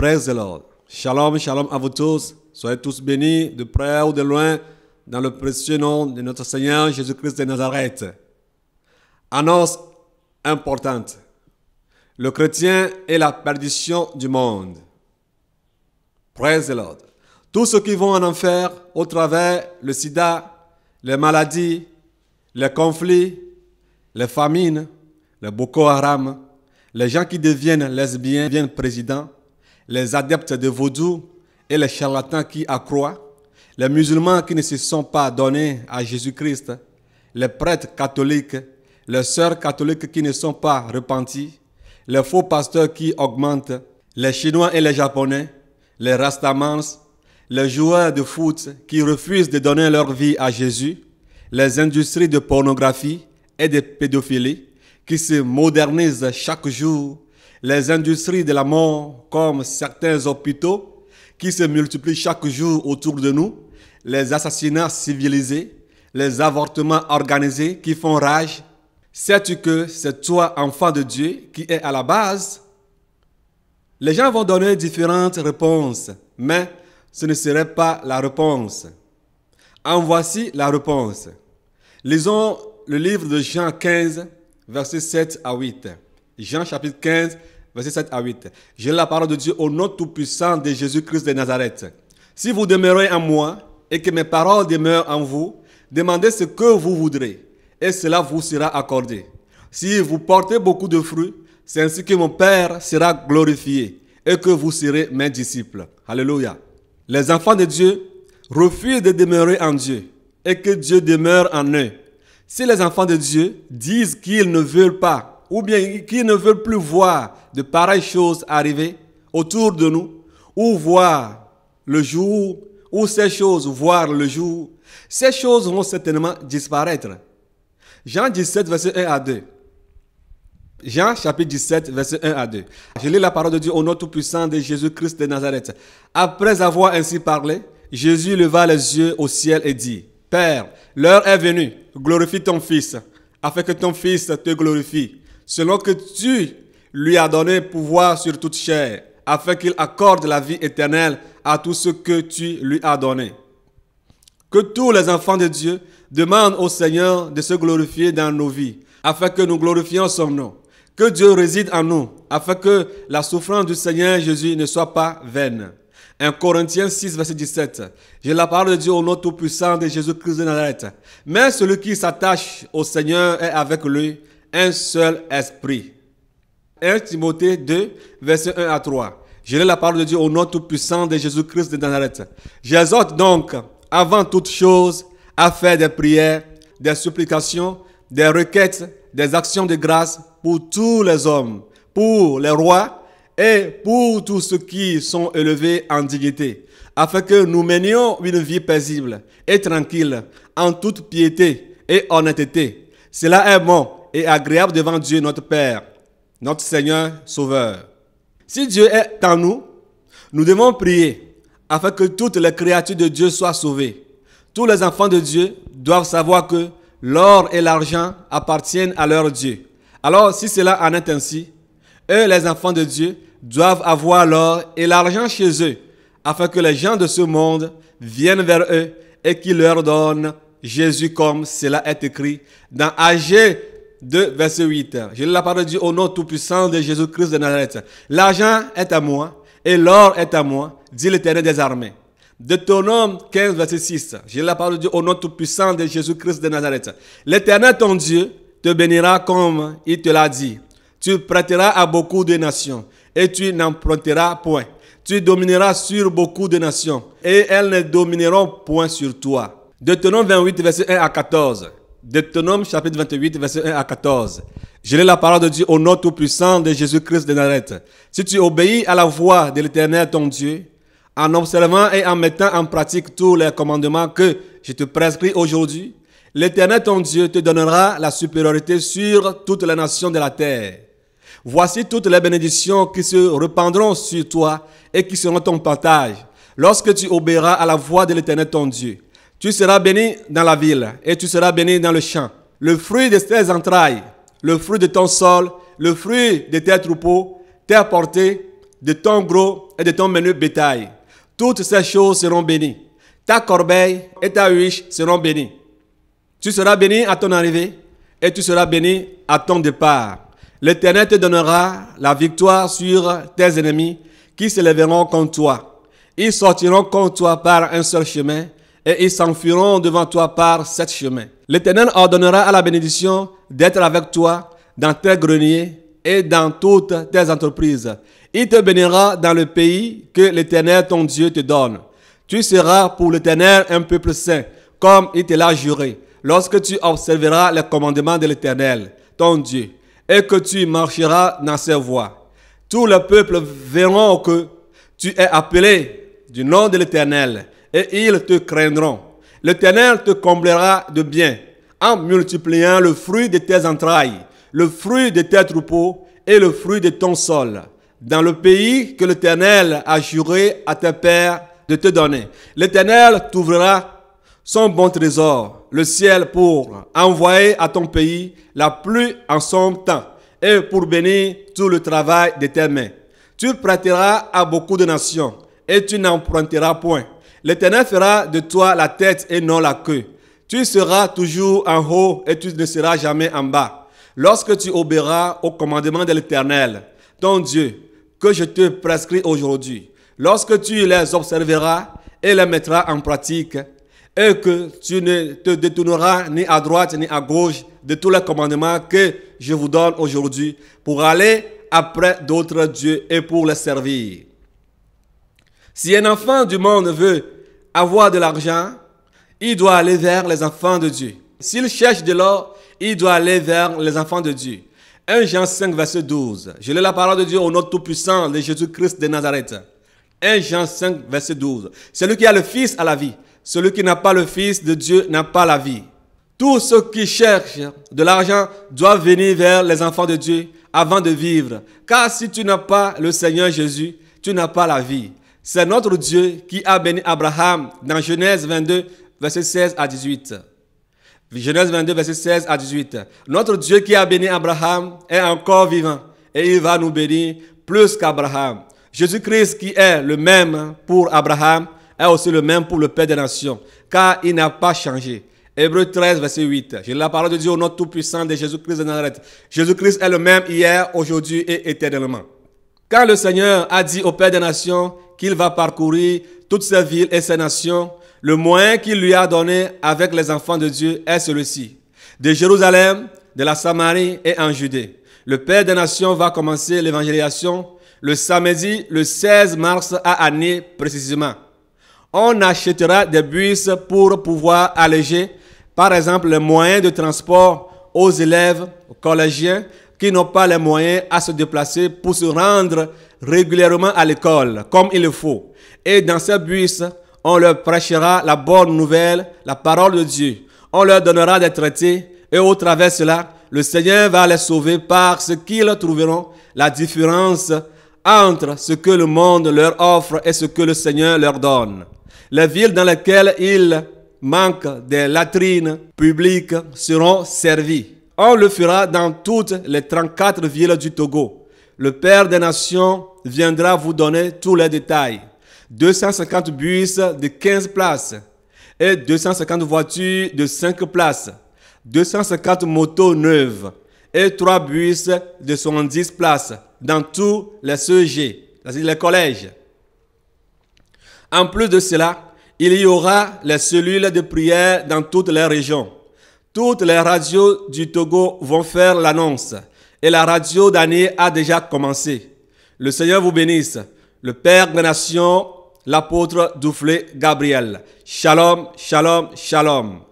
Praise the Lord. Shalom, shalom à vous tous. Soyez tous bénis, de près ou de loin, dans le précieux nom de notre Seigneur Jésus-Christ de Nazareth. Annonce importante. Le chrétien est la perdition du monde. Praise the Lord. Tous ceux qui vont en enfer au travers le sida, les maladies, les conflits, les famines, les Boko Haram, les gens qui deviennent lesbiens, deviennent présidents, les adeptes de vaudou et les charlatans qui accroient, les musulmans qui ne se sont pas donnés à Jésus-Christ, les prêtres catholiques, les sœurs catholiques qui ne sont pas repenties, les faux pasteurs qui augmentent, les Chinois et les Japonais, les Rastamans, les joueurs de foot qui refusent de donner leur vie à Jésus, les industries de pornographie et de pédophilie qui se modernisent chaque jour les industries de la mort, comme certains hôpitaux qui se multiplient chaque jour autour de nous, les assassinats civilisés, les avortements organisés qui font rage. Sais-tu que c'est toi, enfant de Dieu, qui es à la base Les gens vont donner différentes réponses, mais ce ne serait pas la réponse. En voici la réponse. Lisons le livre de Jean 15, versets 7 à 8. Jean chapitre 15, verset 7 à 8. J'ai la parole de Dieu au nom tout-puissant de Jésus-Christ de Nazareth. Si vous demeurez en moi et que mes paroles demeurent en vous, demandez ce que vous voudrez et cela vous sera accordé. Si vous portez beaucoup de fruits, c'est ainsi que mon Père sera glorifié et que vous serez mes disciples. Alléluia. Les enfants de Dieu refusent de demeurer en Dieu et que Dieu demeure en eux. Si les enfants de Dieu disent qu'ils ne veulent pas ou bien qui ne veulent plus voir de pareilles choses arriver autour de nous, ou voir le jour, ou ces choses voir le jour, ces choses vont certainement disparaître. Jean 17, verset 1 à 2. Jean chapitre 17, verset 1 à 2. Je lis la parole de Dieu au nom tout-puissant de Jésus-Christ de Nazareth. Après avoir ainsi parlé, Jésus leva les yeux au ciel et dit, Père, l'heure est venue, glorifie ton Fils, afin que ton Fils te glorifie selon que tu lui as donné pouvoir sur toute chair, afin qu'il accorde la vie éternelle à tout ce que tu lui as donné. Que tous les enfants de Dieu demandent au Seigneur de se glorifier dans nos vies, afin que nous glorifions son nom. Que Dieu réside en nous, afin que la souffrance du Seigneur Jésus ne soit pas vaine. 1 Corinthiens 6, verset 17. J'ai la parole de Dieu au nom tout-puissant de Jésus-Christ de Nazareth. Mais celui qui s'attache au Seigneur est avec lui un seul esprit. 1 Timothée 2, verset 1 à 3. Je la parole de Dieu au nom tout-puissant de Jésus-Christ de Nazareth. J'exhorte donc, avant toute chose, à faire des prières, des supplications, des requêtes, des actions de grâce pour tous les hommes, pour les rois et pour tous ceux qui sont élevés en dignité, afin que nous menions une vie paisible et tranquille, en toute piété et honnêteté. Cela est bon et agréable devant Dieu notre Père, notre Seigneur Sauveur. Si Dieu est en nous, nous devons prier afin que toutes les créatures de Dieu soient sauvées. Tous les enfants de Dieu doivent savoir que l'or et l'argent appartiennent à leur Dieu. Alors si cela en est ainsi, eux, les enfants de Dieu, doivent avoir l'or et l'argent chez eux, afin que les gens de ce monde viennent vers eux et qu'ils leur donnent Jésus comme cela est écrit dans Agé deux verset 8. Je la parole du au nom tout-puissant de Jésus-Christ de Nazareth. L'argent est à moi et l'or est à moi, dit l'Éternel des armées. Deutéronome 15, verset 6. Je la parole du au nom tout-puissant de Jésus-Christ de Nazareth. L'Éternel ton Dieu te bénira comme il te l'a dit. Tu prêteras à beaucoup de nations et tu n'en n'emprunteras point. Tu domineras sur beaucoup de nations et elles ne domineront point sur toi. Deutéronome 28, verset 1 à 14. Deutéronome chapitre 28, verset 1 à 14. Je lis la parole de Dieu au nom tout-puissant de Jésus-Christ de Nazareth. Si tu obéis à la voix de l'Éternel ton Dieu, en observant et en mettant en pratique tous les commandements que je te prescris aujourd'hui, l'Éternel ton Dieu te donnera la supériorité sur toutes les nations de la terre. Voici toutes les bénédictions qui se rependront sur toi et qui seront ton partage lorsque tu obéiras à la voix de l'Éternel ton Dieu. Tu seras béni dans la ville et tu seras béni dans le champ. Le fruit de tes entrailles, le fruit de ton sol, le fruit de tes troupeaux, tes portées, de ton gros et de ton menu bétail. Toutes ces choses seront bénies. Ta corbeille et ta huiche seront bénies. Tu seras béni à ton arrivée et tu seras béni à ton départ. L'Éternel te donnera la victoire sur tes ennemis qui se lèveront contre toi. Ils sortiront contre toi par un seul chemin et ils s'enfuiront devant toi par sept chemins. L'Éternel ordonnera à la bénédiction d'être avec toi dans tes greniers et dans toutes tes entreprises. Il te bénira dans le pays que l'Éternel ton Dieu te donne. Tu seras pour l'Éternel un peuple saint, comme il te l'a juré, lorsque tu observeras les commandements de l'Éternel, ton Dieu, et que tu marcheras dans ses voies. Tout le peuple verront que tu es appelé du nom de l'Éternel, et ils te craindront. L'Éternel te comblera de bien en multipliant le fruit de tes entrailles, le fruit de tes troupeaux et le fruit de ton sol, dans le pays que l'Éternel a juré à tes pères de te donner. L'Éternel t'ouvrira son bon trésor, le ciel, pour envoyer à ton pays la pluie en son temps et pour bénir tout le travail de tes mains. Tu prêteras à beaucoup de nations et tu n'emprunteras point. L'Éternel fera de toi la tête et non la queue. Tu seras toujours en haut et tu ne seras jamais en bas. Lorsque tu obéiras au commandement de l'Éternel, ton Dieu, que je te prescris aujourd'hui, lorsque tu les observeras et les mettras en pratique, et que tu ne te détourneras ni à droite ni à gauche de tous les commandements que je vous donne aujourd'hui pour aller après d'autres dieux et pour les servir. Si un enfant du monde veut avoir de l'argent, il doit aller vers les enfants de Dieu. S'il cherche de l'or, il doit aller vers les enfants de Dieu. 1 Jean 5, verset 12. Je lis la parole de Dieu au nom tout-puissant de Jésus-Christ de Nazareth. 1 Jean 5, verset 12. Celui qui a le Fils a la vie. Celui qui n'a pas le Fils de Dieu n'a pas la vie. Tous ceux qui cherchent de l'argent doivent venir vers les enfants de Dieu avant de vivre. Car si tu n'as pas le Seigneur Jésus, tu n'as pas la vie. C'est notre Dieu qui a béni Abraham dans Genèse 22, verset 16 à 18. Genèse 22, verset 16 à 18. Notre Dieu qui a béni Abraham est encore vivant et il va nous bénir plus qu'Abraham. Jésus-Christ qui est le même pour Abraham est aussi le même pour le Père des Nations, car il n'a pas changé. Hébreu 13, verset 8. J'ai la parole de Dieu au nom tout-puissant de Jésus-Christ de Nazareth. Jésus-Christ est le même hier, aujourd'hui et éternellement. Quand le Seigneur a dit au Père des nations qu'il va parcourir toutes ses villes et ses nations. Le moyen qu'il lui a donné avec les enfants de Dieu est celui-ci. De Jérusalem, de la Samarie et en Judée. Le Père des nations va commencer l'évangélisation le samedi, le 16 mars à année précisément. On achètera des bus pour pouvoir alléger, par exemple, le moyen de transport aux élèves, aux collégiens, qui n'ont pas les moyens à se déplacer pour se rendre régulièrement à l'école, comme il le faut. Et dans ces bus, on leur prêchera la bonne nouvelle, la parole de Dieu. On leur donnera des traités et au travers de cela, le Seigneur va les sauver parce ce qu'ils trouveront la différence entre ce que le monde leur offre et ce que le Seigneur leur donne. Les villes dans lesquelles ils manquent des latrines publiques seront servies. On le fera dans toutes les 34 villes du Togo. Le Père des Nations viendra vous donner tous les détails. 250 bus de 15 places et 250 voitures de 5 places, 250 motos neuves et 3 bus de 70 places dans tous les CEG, les collèges. En plus de cela, il y aura les cellules de prière dans toutes les régions. Toutes les radios du Togo vont faire l'annonce. Et la radio d'année a déjà commencé. Le Seigneur vous bénisse. Le Père de Nation, l'apôtre Douflé Gabriel. Shalom, shalom, shalom.